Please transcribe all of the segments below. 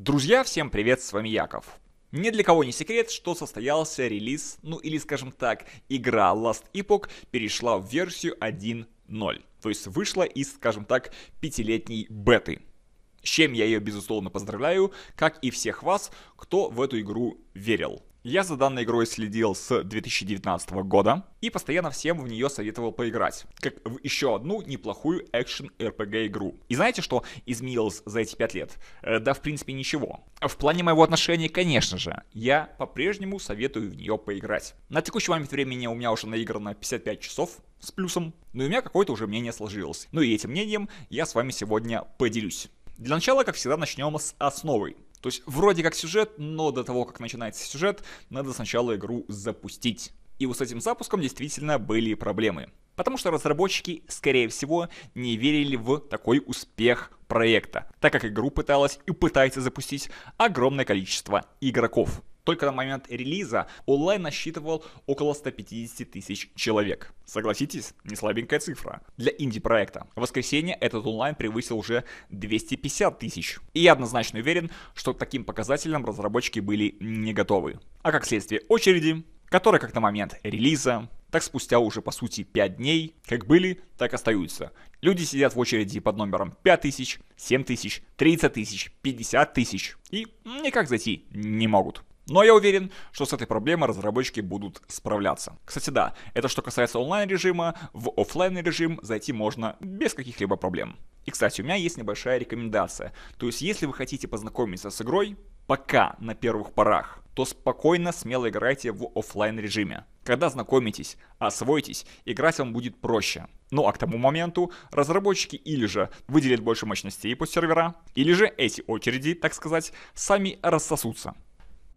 Друзья, всем привет, с вами Яков. Ни для кого не секрет, что состоялся релиз, ну или скажем так, игра Last Epoch перешла в версию 1.0, то есть вышла из, скажем так, пятилетней беты. С чем я ее безусловно поздравляю, как и всех вас, кто в эту игру верил. Я за данной игрой следил с 2019 года и постоянно всем в нее советовал поиграть, как в еще одну неплохую экшен-РПГ игру. И знаете, что изменилось за эти 5 лет? Э, да, в принципе, ничего. В плане моего отношения, конечно же, я по-прежнему советую в нее поиграть. На текущий момент времени у меня уже наиграно 55 часов с плюсом, но у меня какое-то уже мнение сложилось. Ну и этим мнением я с вами сегодня поделюсь. Для начала, как всегда, начнем с основы. То есть вроде как сюжет, но до того, как начинается сюжет, надо сначала игру запустить. И вот с этим запуском действительно были проблемы. Потому что разработчики, скорее всего, не верили в такой успех проекта, так как игру пыталась и пытается запустить огромное количество игроков. Только на момент релиза онлайн насчитывал около 150 тысяч человек. Согласитесь, не слабенькая цифра для инди-проекта. В воскресенье этот онлайн превысил уже 250 тысяч. И я однозначно уверен, что к таким показателям разработчики были не готовы. А как следствие очереди, которые как на момент релиза, так спустя уже по сути 5 дней, как были, так остаются. Люди сидят в очереди под номером 5000, тысяч, 30 тысяч, 50 тысяч и никак зайти не могут. Но я уверен, что с этой проблемой разработчики будут справляться. Кстати, да, это что касается онлайн-режима, в офлайн-режим зайти можно без каких-либо проблем. И, кстати, у меня есть небольшая рекомендация. То есть, если вы хотите познакомиться с игрой, пока на первых порах, то спокойно, смело играйте в офлайн режиме. Когда знакомитесь, освоитесь, играть вам будет проще. Ну а к тому моменту разработчики или же выделят больше мощностей по сервера, или же эти очереди, так сказать, сами рассосутся.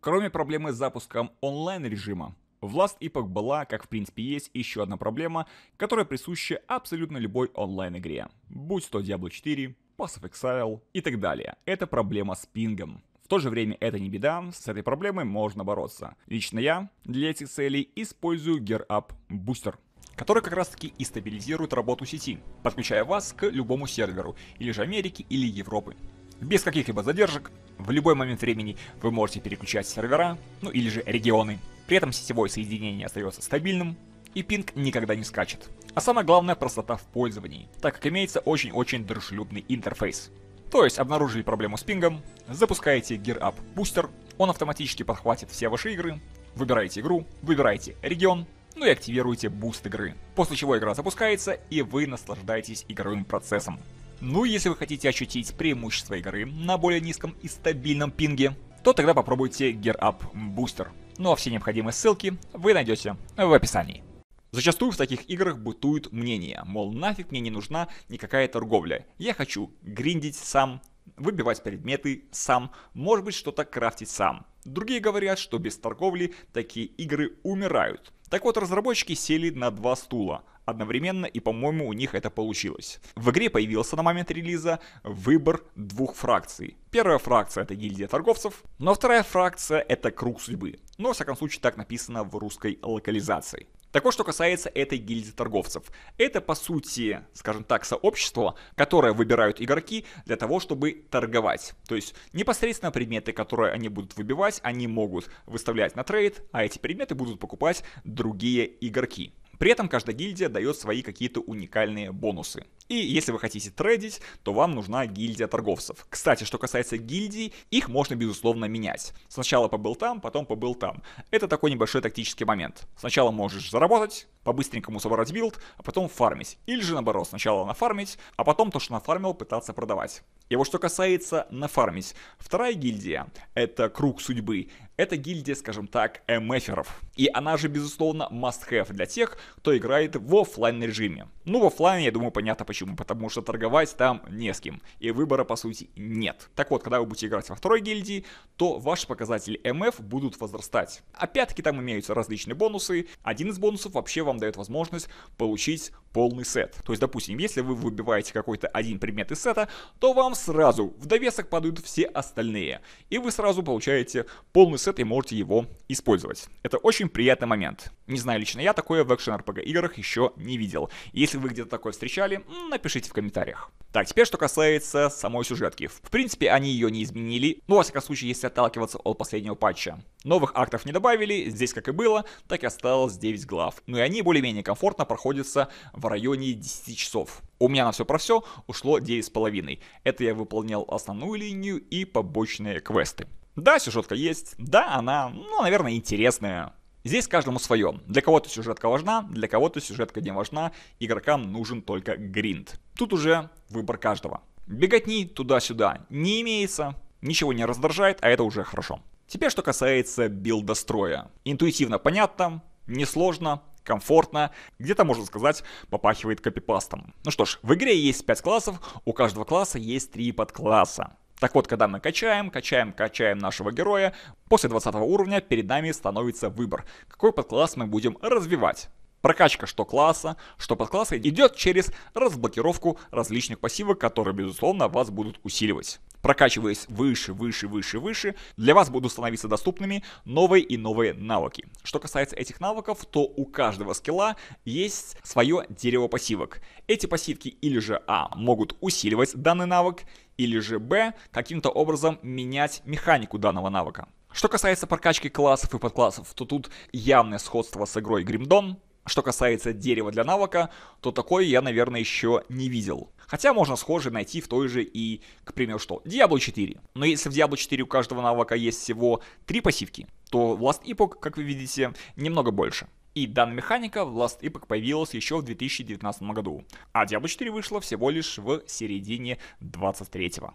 Кроме проблемы с запуском онлайн-режима, в Last Epoch была, как в принципе есть, еще одна проблема, которая присуща абсолютно любой онлайн-игре. Будь то Diablo 4, Pass of Exile и так далее. Это проблема с пингом. В то же время это не беда, с этой проблемой можно бороться. Лично я для этих целей использую Gear Up Booster который как раз таки и стабилизирует работу сети, подключая вас к любому серверу, или же Америки, или Европы. Без каких-либо задержек, в любой момент времени вы можете переключать сервера, ну или же регионы. При этом сетевое соединение остается стабильным, и пинг никогда не скачет. А самое главное простота в пользовании, так как имеется очень-очень дружелюбный интерфейс. То есть обнаружили проблему с пингом, запускаете Gear Up Booster, он автоматически подхватит все ваши игры, выбираете игру, выбираете регион, ну и активируете буст игры. После чего игра запускается, и вы наслаждаетесь игровым процессом. Ну, если вы хотите ощутить преимущество игры на более низком и стабильном пинге, то тогда попробуйте Gear Up Booster. Ну а все необходимые ссылки вы найдете в описании. Зачастую в таких играх бытует мнение, мол, нафиг мне не нужна никакая торговля. Я хочу гриндить сам, выбивать предметы сам, может быть что-то крафтить сам. Другие говорят, что без торговли такие игры умирают. Так вот, разработчики сели на два стула одновременно, и, по-моему, у них это получилось. В игре появился на момент релиза выбор двух фракций. Первая фракция это гильдия торговцев, но вторая фракция это круг судьбы. Но, ну, во всяком случае, так написано в русской локализации. Так вот, что касается этой гильдии торговцев. Это, по сути, скажем так, сообщество, которое выбирают игроки для того, чтобы торговать. То есть, непосредственно предметы, которые они будут выбивать, они могут выставлять на трейд, а эти предметы будут покупать другие игроки. При этом каждая гильдия дает свои какие-то уникальные бонусы. И если вы хотите трейдить, то вам нужна гильдия торговцев. Кстати, что касается гильдий, их можно безусловно менять. Сначала побыл там, потом побыл там. Это такой небольшой тактический момент. Сначала можешь заработать, по-быстренькому собрать билд, а потом фармить. Или же наоборот, сначала нафармить, а потом то, что нафармил, пытаться продавать. И вот что касается нафармить. Вторая гильдия — это круг судьбы. Это гильдия, скажем так, эмэферов. И она же, безусловно, must-have для тех, кто играет в офлайн режиме. Ну, в офлайне, я думаю, понятно почему. Потому что торговать там не с кем. И выбора, по сути, нет. Так вот, когда вы будете играть во второй гильдии, то ваши показатели МФ будут возрастать. Опять-таки, там имеются различные бонусы. Один из бонусов вообще вам дает возможность получить полный сет. То есть, допустим, если вы выбиваете какой-то один предмет из сета, то вам сразу в довесок падают все остальные. И вы сразу получаете полный сет сет и можете его использовать. Это очень приятный момент. Не знаю, лично я такое в экшен рпг играх еще не видел. Если вы где-то такое встречали, напишите в комментариях. Так, теперь что касается самой сюжетки. В принципе, они ее не изменили, ну, во всяком случае, если отталкиваться от последнего патча. Новых актов не добавили, здесь как и было, так и осталось 9 глав. Ну и они более-менее комфортно проходятся в районе 10 часов. У меня на все про все ушло 9,5. Это я выполнял основную линию и побочные квесты. Да, сюжетка есть, да, она, ну, наверное, интересная. Здесь каждому свое. Для кого-то сюжетка важна, для кого-то сюжетка не важна, игрокам нужен только гринд. Тут уже выбор каждого. Беготни туда-сюда не имеется, ничего не раздражает, а это уже хорошо. Теперь, что касается билда строя. Интуитивно понятно, несложно, комфортно, где-то, можно сказать, попахивает копипастом. Ну что ж, в игре есть 5 классов, у каждого класса есть 3 подкласса. Так вот, когда мы качаем, качаем, качаем нашего героя, после 20 уровня перед нами становится выбор, какой подкласс мы будем развивать. Прокачка что класса, что подкласса идет через разблокировку различных пассивок, которые, безусловно, вас будут усиливать. Прокачиваясь выше, выше, выше, выше, для вас будут становиться доступными новые и новые навыки. Что касается этих навыков, то у каждого скилла есть свое дерево пассивок. Эти пассивки или же А могут усиливать данный навык, или же Б каким-то образом менять механику данного навыка. Что касается прокачки классов и подклассов, то тут явное сходство с игрой Гримдон. Что касается дерева для навыка, то такое я, наверное, еще не видел. Хотя можно схожее найти в той же и, к примеру, что? Diablo 4. Но если в Diablo 4 у каждого навыка есть всего 3 пассивки, то в Last Epoch, как вы видите, немного больше. И данная механика в Last Epoch появилась еще в 2019 году, а Diablo 4 вышла всего лишь в середине 23 -го.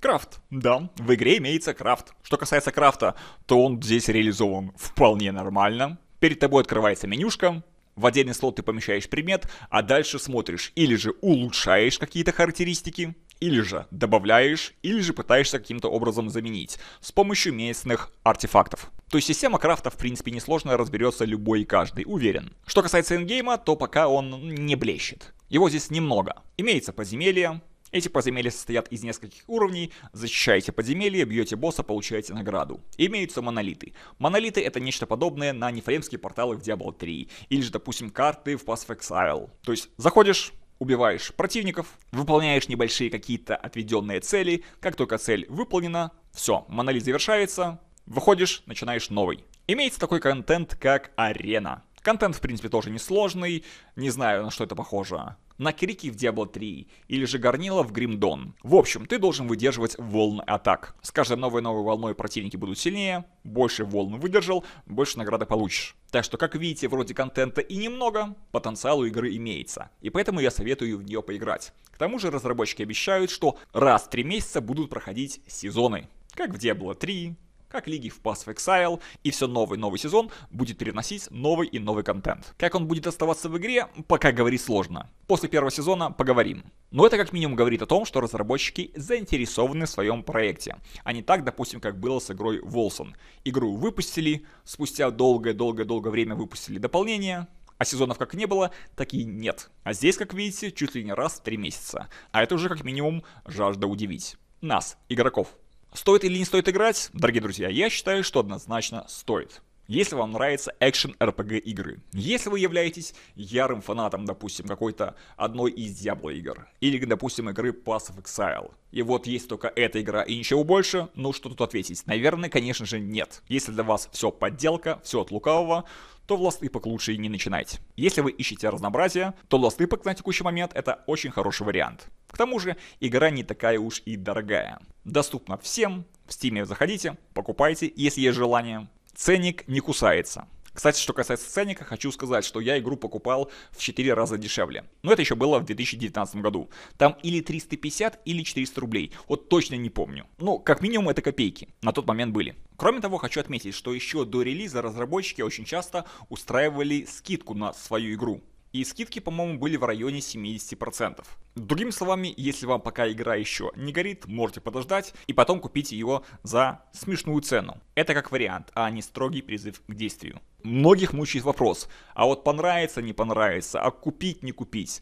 Крафт. Да, в игре имеется крафт. Что касается крафта, то он здесь реализован вполне нормально. Перед тобой открывается менюшка, в отдельный слот ты помещаешь предмет, а дальше смотришь или же улучшаешь какие-то характеристики, или же добавляешь, или же пытаешься каким-то образом заменить с помощью местных артефактов. То есть система крафта, в принципе, несложно разберется любой и каждый, уверен. Что касается эндгейма, то пока он не блещет. Его здесь немного. Имеется подземелье, эти подземелья состоят из нескольких уровней, защищаете подземелье, бьете босса, получаете награду. Имеются монолиты. Монолиты это нечто подобное на нефреймские порталы в Diablo 3, или же, допустим, карты в Pass of Exile. То есть, заходишь, убиваешь противников, выполняешь небольшие какие-то отведенные цели, как только цель выполнена, все, монолит завершается, Выходишь, начинаешь новый. Имеется такой контент, как арена. Контент, в принципе, тоже несложный. Не знаю, на что это похоже. На крики в Diablo 3 или же горнила в Grim Dawn. В общем, ты должен выдерживать волны атак. С каждой новой новой волной противники будут сильнее, больше волн выдержал, больше награды получишь. Так что, как видите, вроде контента и немного, потенциал у игры имеется. И поэтому я советую в нее поиграть. К тому же разработчики обещают, что раз в 3 месяца будут проходить сезоны. Как в Diablo 3, как лиги в Pass of Exile, и все новый новый сезон будет переносить новый и новый контент. Как он будет оставаться в игре, пока говорить сложно. После первого сезона поговорим. Но это как минимум говорит о том, что разработчики заинтересованы в своем проекте, а не так, допустим, как было с игрой Волсон. Игру выпустили, спустя долгое-долгое-долгое время выпустили дополнение, а сезонов как не было, так и нет. А здесь, как видите, чуть ли не раз в три месяца. А это уже как минимум жажда удивить. Нас, игроков. Стоит или не стоит играть? Дорогие друзья, я считаю, что однозначно стоит если вам нравятся экшен RPG игры, если вы являетесь ярым фанатом, допустим, какой-то одной из Diablo игр, или, допустим, игры Pass of Exile, и вот есть только эта игра и ничего больше, ну что тут ответить? Наверное, конечно же, нет. Если для вас все подделка, все от лукавого, то властыпок лучше и не начинать. Если вы ищете разнообразие, то властыпок на текущий момент это очень хороший вариант. К тому же, игра не такая уж и дорогая. Доступна всем, в стиме заходите, покупайте, если есть желание, Ценник не кусается. Кстати, что касается ценника, хочу сказать, что я игру покупал в 4 раза дешевле. Но это еще было в 2019 году. Там или 350, или 400 рублей. Вот точно не помню. Ну, как минимум это копейки. На тот момент были. Кроме того, хочу отметить, что еще до релиза разработчики очень часто устраивали скидку на свою игру и скидки, по-моему, были в районе 70%. Другими словами, если вам пока игра еще не горит, можете подождать и потом купить ее за смешную цену. Это как вариант, а не строгий призыв к действию. Многих мучает вопрос, а вот понравится, не понравится, а купить, не купить.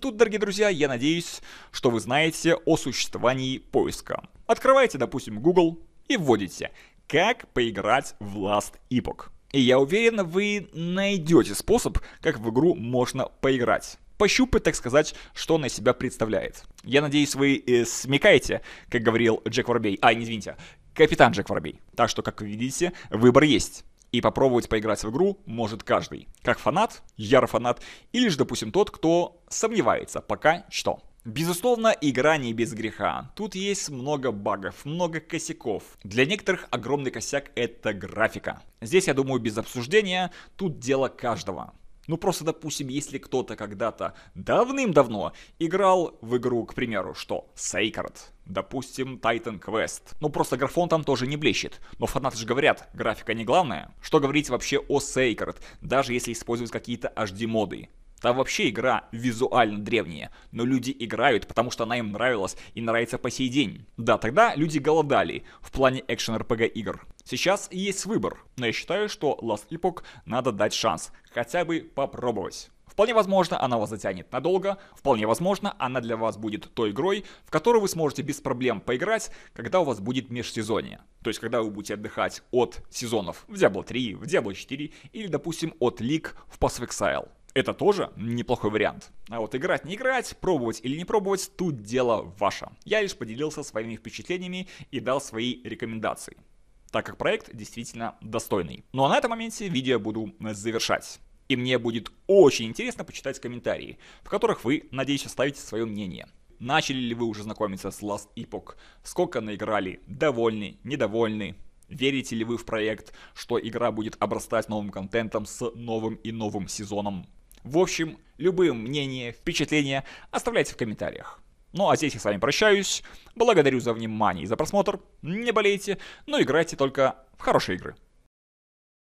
Тут, дорогие друзья, я надеюсь, что вы знаете о существовании поиска. Открываете, допустим, Google и вводите «Как поиграть в Last Epoch». И я уверен, вы найдете способ, как в игру можно поиграть пощупать, так сказать, что она из себя представляет. Я надеюсь, вы э, смекаете, как говорил Джек Воробей, а, не извините, капитан Джек Воробей. Так что, как вы видите, выбор есть. И попробовать поиграть в игру может каждый. Как фанат, ярый фанат, или же, допустим, тот, кто сомневается пока что. Безусловно, игра не без греха. Тут есть много багов, много косяков. Для некоторых огромный косяк это графика. Здесь, я думаю, без обсуждения, тут дело каждого. Ну просто, допустим, если кто-то когда-то давным-давно играл в игру, к примеру, что? Sacred, допустим, Titan Quest. Ну просто графон там тоже не блещет. Но фанаты же говорят, графика не главное. Что говорить вообще о Sacred, даже если использовать какие-то HD-моды. Там вообще игра визуально древняя, но люди играют, потому что она им нравилась и нравится по сей день. Да, тогда люди голодали в плане экшен-РПГ игр. Сейчас есть выбор, но я считаю, что Last Epoch надо дать шанс, хотя бы попробовать. Вполне возможно, она вас затянет надолго, вполне возможно, она для вас будет той игрой, в которую вы сможете без проблем поиграть, когда у вас будет межсезонье. То есть, когда вы будете отдыхать от сезонов в Diablo 3, в Diablo 4 или, допустим, от League в Pass of Exile. Это тоже неплохой вариант. А вот играть, не играть, пробовать или не пробовать, тут дело ваше. Я лишь поделился своими впечатлениями и дал свои рекомендации так как проект действительно достойный. Ну а на этом моменте видео буду завершать. И мне будет очень интересно почитать комментарии, в которых вы, надеюсь, оставите свое мнение. Начали ли вы уже знакомиться с Last Epoch? Сколько наиграли? Довольны? Недовольны? Верите ли вы в проект, что игра будет обрастать новым контентом с новым и новым сезоном? В общем, любые мнения, впечатления оставляйте в комментариях. Ну а здесь я с вами прощаюсь. Благодарю за внимание и за просмотр. Не болейте, но играйте только в хорошие игры.